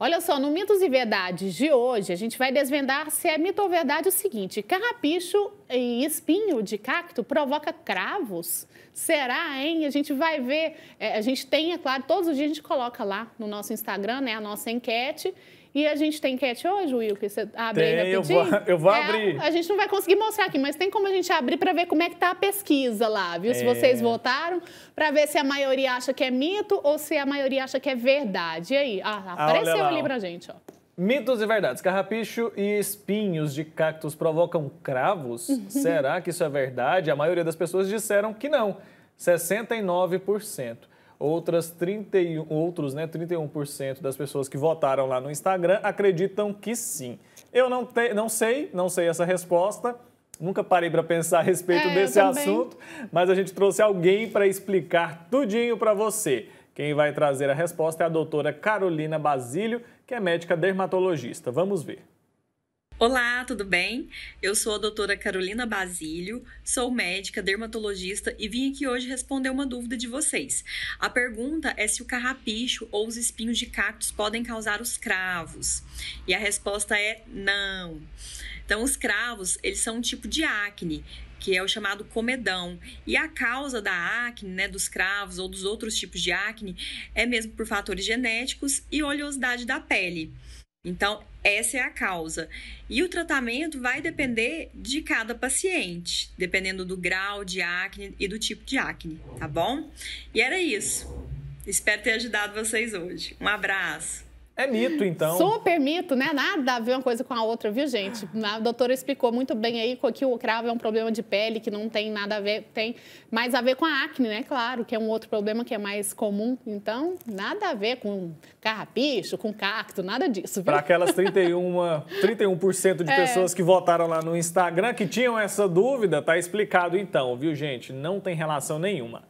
Olha só, no Mitos e Verdades de hoje, a gente vai desvendar se é mito ou verdade o seguinte: carrapicho e espinho de cacto provoca cravos? Será, hein? A gente vai ver, é, a gente tem, é claro, todos os dias a gente coloca lá no nosso Instagram, né, a nossa enquete. E a gente tem enquete hoje, Will, que você abre tem, aí rapidinho? Eu vou, eu vou é, abrir. A gente não vai conseguir mostrar aqui, mas tem como a gente abrir para ver como é que tá a pesquisa lá, viu? É. Se vocês votaram, para ver se a maioria acha que é mito ou se a maioria acha que é verdade. E aí? Ah, ah apareceu ah, ali para gente, ó. Mitos e verdades. Carrapicho e espinhos de cactos provocam cravos? Será que isso é verdade? A maioria das pessoas disseram que não. 69%. Outras 31, outros né, 31% das pessoas que votaram lá no Instagram acreditam que sim. Eu não, te, não sei, não sei essa resposta. Nunca parei para pensar a respeito é, desse assunto, mas a gente trouxe alguém para explicar tudinho para você. Quem vai trazer a resposta é a doutora Carolina Basílio, que é médica dermatologista. Vamos ver. Olá, tudo bem? Eu sou a doutora Carolina Basílio, sou médica, dermatologista e vim aqui hoje responder uma dúvida de vocês. A pergunta é se o carrapicho ou os espinhos de cactos podem causar os cravos. E a resposta é não. Então, os cravos, eles são um tipo de acne, que é o chamado comedão. E a causa da acne, né, dos cravos ou dos outros tipos de acne, é mesmo por fatores genéticos e oleosidade da pele. Então, essa é a causa. E o tratamento vai depender de cada paciente, dependendo do grau de acne e do tipo de acne, tá bom? E era isso. Espero ter ajudado vocês hoje. Um abraço. É mito, então. Super mito, né? Nada a ver uma coisa com a outra, viu, gente? A doutora explicou muito bem aí que o cravo é um problema de pele, que não tem nada a ver, tem mais a ver com a acne, né? Claro, que é um outro problema que é mais comum. Então, nada a ver com carrapicho, com cacto, nada disso. Para aquelas 31, 31% de é. pessoas que votaram lá no Instagram que tinham essa dúvida, tá explicado então, viu, gente? Não tem relação nenhuma.